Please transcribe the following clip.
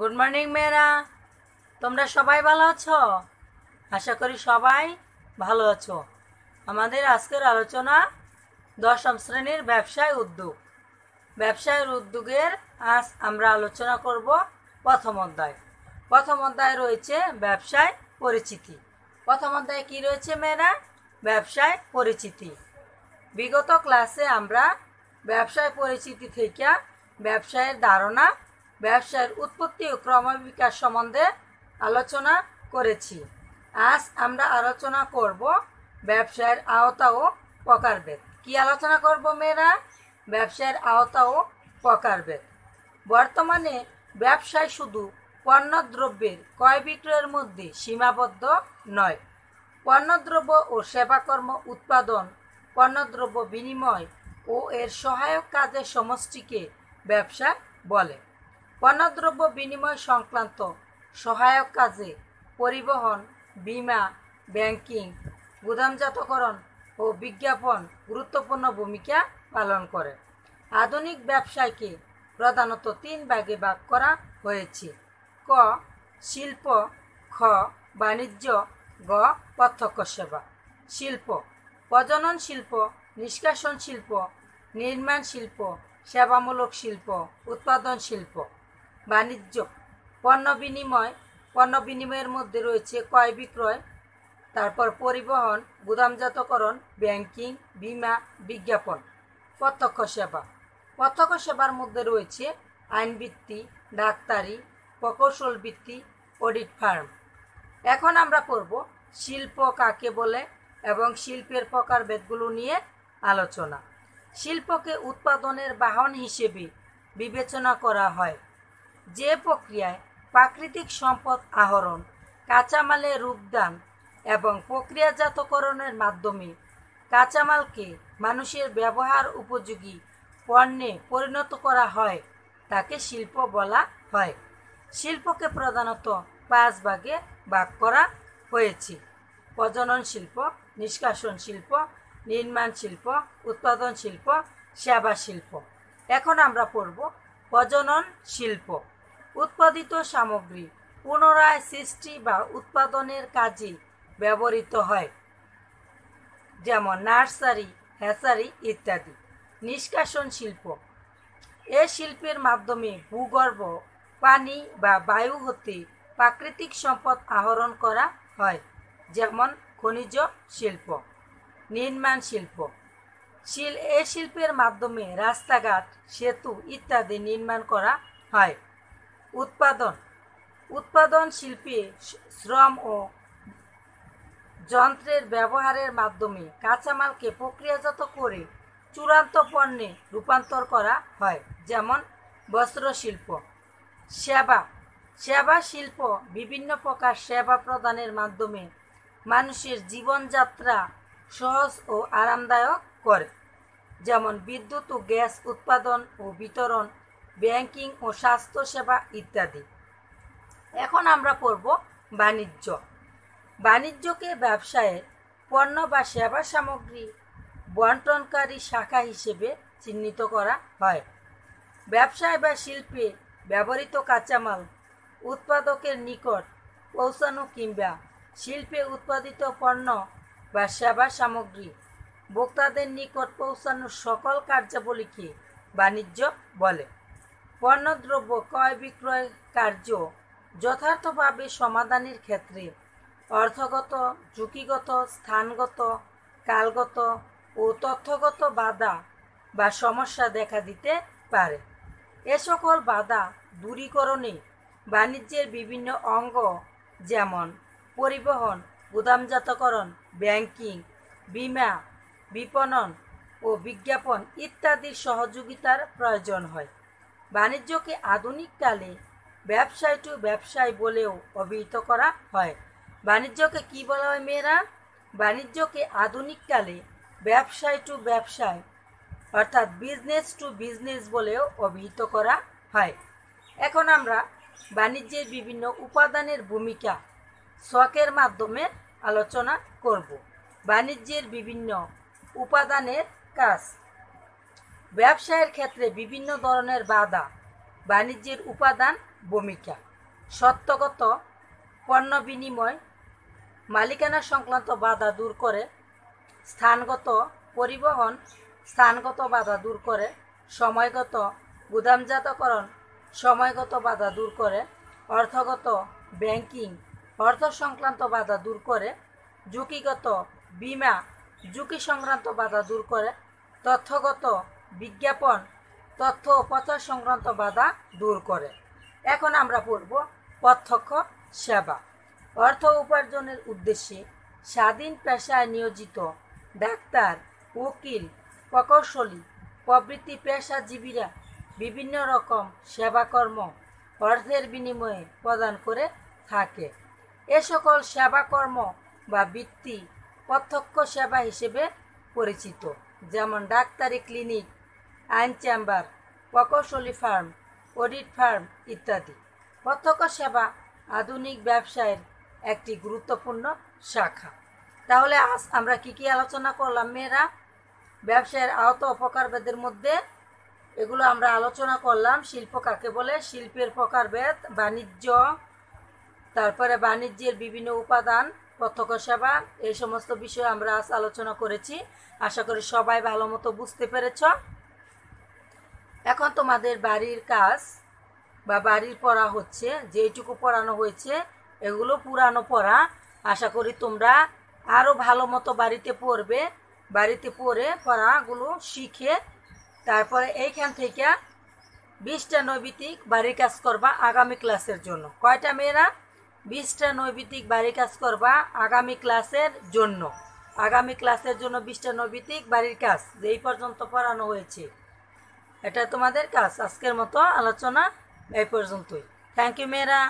good morning মেয়েরা তোমরা সবাই ভালো আছো আশা করি সবাই ভালো আছো আমাদের আজকের আলোচনা দশম শ্রেণীর ব্যবসায় উদ্যোগ ব্যবসায়ের উদ্যোগের আজ আমরা আলোচনা করব প্রথম অধ্যায় প্রথম অধ্যায় রয়েছে ব্যবসায় পরিচিতি প্রথম অধ্যায়ে কী রয়েছে মেয়েরা ব্যবসায় পরিচিতি বিগত ক্লাসে আমরা ব্যবসায় পরিচিতি থেকে ব্যবসায়ের ধারণা ব্যবসার উৎপত্তি ও ক্রমবিকাশ সম্বন্ধে আলোচনা করেছি আজ আমরা আলোচনা করব ব্যবসায়ের আওতা ও প্রকারভেদ কি আলোচনা করব মেয়েরা ব্যবসায়ের আওতা ও প্রকারভেদ বর্তমানে ব্যবসায় শুধু পণ্যদ্রব্যের ক্রয় বিক্রয়ের মধ্যে সীমাবদ্ধ নয় পণ্যদ্রব্য ও সেবাকর্ম উৎপাদন পণ্যদ্রব্য বিনিময় ও এর সহায়ক কাজের সমষ্টিকে ব্যবসা বলে পণ্যদ্রব্য বিনিময় সংক্রান্ত সহায়ক কাজে পরিবহন বিমা ব্যাংকিং গুদামজাতকরণ ও বিজ্ঞাপন গুরুত্বপূর্ণ ভূমিকা পালন করে আধুনিক ব্যবসায়কে প্রধানত তিন ভাগে ভাগ করা হয়েছে ক শিল্প খ বাণিজ্য গ প্রত্যক্ষ সেবা শিল্প প্রজনন শিল্প নিষ্কাশন শিল্প নির্মাণ শিল্প সেবামূলক শিল্প উৎপাদন শিল্প বাণিজ্য পণ্য বিনিময় পণ্য বিনিময়ের মধ্যে রয়েছে ক্রয় বিক্রয় তারপর পরিবহন গুদামজাতকরণ ব্যাংকিং বিমা বিজ্ঞাপন প্রত্যক্ষ সেবা প্রত্যক্ষ সেবার মধ্যে রয়েছে আইনবৃত্তি ডাক্তারি প্রকৌশল বৃত্তি অডিট ফার্ম এখন আমরা করব শিল্প কাকে বলে এবং শিল্পের প্রকারভেদগুলো নিয়ে আলোচনা শিল্পকে উৎপাদনের বাহন হিসেবে বিবেচনা করা হয় যে প্রক্রিয়ায় প্রাকৃতিক সম্পদ আহরণ কাঁচামালে রূপদান এবং প্রক্রিয়াজাতকরণের মাধ্যমে কাঁচামালকে মানুষের ব্যবহার উপযোগী পণ্যে পরিণত করা হয় তাকে শিল্প বলা হয় শিল্পকে প্রধানত পাঁচ ভাগে ভাগ করা হয়েছে প্রজনন শিল্প নিষ্কাশন শিল্প নির্মাণ শিল্প উৎপাদন শিল্প সেবা শিল্প এখন আমরা পড়ব প্রজনন শিল্প উৎপাদিত সামগ্রী পুনরায় সৃষ্টি বা উৎপাদনের কাজে ব্যবহৃত হয় যেমন নার্সারি হ্যাসারি ইত্যাদি নিষ্কাশন শিল্প এ শিল্পের মাধ্যমে ভূগর্ভ পানি বা বায়ু হতে প্রাকৃতিক সম্পদ আহরণ করা হয় যেমন খনিজ শিল্প নির্মাণ শিল্প শিল এ শিল্পের মাধ্যমে রাস্তাঘাট সেতু ইত্যাদি নির্মাণ করা হয় উৎপাদন উৎপাদন শিল্পে শ্রম ও যন্ত্রের ব্যবহারের মাধ্যমে কাঁচামালকে প্রক্রিয়াজাত করে চূড়ান্ত পণ্যে রূপান্তর করা হয় যেমন বস্ত্রশিল্প সেবা সেবা শিল্প বিভিন্ন প্রকার সেবা প্রদানের মাধ্যমে মানুষের জীবনযাত্রা সহজ ও আরামদায়ক করে যেমন বিদ্যুৎ ও গ্যাস উৎপাদন ও বিতরণ ব্যাংকিং ও স্বাস্থ্যসেবা ইত্যাদি এখন আমরা পড়ব বাণিজ্য বাণিজ্যকে ব্যবসায়ের পণ্য বা সেবা সামগ্রী বন্টনকারী শাখা হিসেবে চিহ্নিত করা হয় ব্যবসায় বা শিল্পে ব্যবহৃত কাঁচামাল উৎপাদকের নিকট পৌঁছানো কিংবা শিল্পে উৎপাদিত পণ্য বা সেবা সামগ্রী ভোক্তাদের নিকট পৌঁছানোর সকল কার্যাবলীকে বাণিজ্য বলে পণ্যদ্রব্য ক্রয় বিক্রয় কার্য যথার্থভাবে সমাধানের ক্ষেত্রে অর্থগত ঝুঁকিগত স্থানগত কালগত ও তথ্যগত বাধা বা সমস্যা দেখা দিতে পারে এ সকল বাধা দূরীকরণে বাণিজ্যের বিভিন্ন অঙ্গ যেমন পরিবহন গুদামজাতকরণ ব্যাংকিং বিমা বিপণন ও বিজ্ঞাপন ইত্যাদির সহযোগিতার প্রয়োজন হয় বাণিজ্যকে আধুনিককালে ব্যবসায় টু ব্যবসায় বলেও অভিহিত করা হয় বাণিজ্যকে কি বলা হয় মেয়েরা বাণিজ্যকে আধুনিককালে ব্যবসায় টু ব্যবসায় অর্থাৎ বিজনেস টু বিজনেস বলেও অভিহিত করা হয় এখন আমরা বাণিজ্যের বিভিন্ন উপাদানের ভূমিকা শখের মাধ্যমে আলোচনা করব বাণিজ্যের বিভিন্ন উপাদানের কাজ ব্যবসায়ের ক্ষেত্রে বিভিন্ন ধরনের বাধা বাণিজ্যের উপাদান ভূমিকা সত্যগত পণ্য বিনিময় মালিকানা সংক্রান্ত বাধা দূর করে স্থানগত পরিবহন স্থানগত বাধা দূর করে সময়গত গুদামজাতকরণ সময়গত বাধা দূর করে অর্থগত ব্যাংকিং অর্থ সংক্রান্ত বাধা দূর করে ঝুঁকিগত বিমা ঝুঁকি সংক্রান্ত বাধা দূর করে তথ্যগত বিজ্ঞাপন তথ্য ও প্রচার সংক্রান্ত বাধা দূর করে এখন আমরা পড়ব প্রত্যক্ষ সেবা অর্থ উপার্জনের উদ্দেশ্যে স্বাধীন পেশায় নিয়োজিত ডাক্তার উকিল প্রকৌশলী প্রবৃত্তি পেশাজীবীরা বিভিন্ন রকম সেবাকর্ম অর্থের বিনিময়ে প্রদান করে থাকে এ সকল সেবাকর্ম বা বৃত্তি প্রত্যক্ষ সেবা হিসেবে পরিচিত যেমন ডাক্তারি ক্লিনিক আইন চেম্বার প্রকৌশলী ফার্ম অডিট ফার্ম ইত্যাদি প্রত্যক্ষ সেবা আধুনিক ব্যবসায়ের একটি গুরুত্বপূর্ণ শাখা তাহলে আজ আমরা কি কি আলোচনা করলাম মেয়েরা ব্যবসায়ের আহত অপকারভেদের মধ্যে এগুলো আমরা আলোচনা করলাম শিল্প কাকে বলে শিল্পের প্রকারভেদ বাণিজ্য তারপরে বাণিজ্যের বিভিন্ন উপাদান প্রত্যক্ষ সেবা এই সমস্ত বিষয়ে আমরা আজ আলোচনা করেছি আশা করি সবাই ভালো মতো বুঝতে পেরেছ এখন তোমাদের বাড়ির কাজ বা বাড়ির পড়া হচ্ছে যেইটুকু পড়ানো হয়েছে এগুলো পুরানো পড়া আশা করি তোমরা আরও ভালো মতো বাড়িতে পড়বে বাড়িতে পড়ে পড়াগুলো শিখে তারপরে এইখান থেকে বিশটা নৈবিতিক বাড়ির কাজ করবা আগামী ক্লাসের জন্য কয়টা মেয়েরা বিশটা নৈবিতিক বাড়ির কাজ করবা আগামী ক্লাসের জন্য আগামী ক্লাসের জন্য বিশটা নৈবিতিক বাড়ির কাজ যেই পর্যন্ত পড়ানো হয়েছে এটা তোমাদের কাজ আজকের মতো আলোচনা এই পর্যন্তই থ্যাংক ইউ মেয়েরা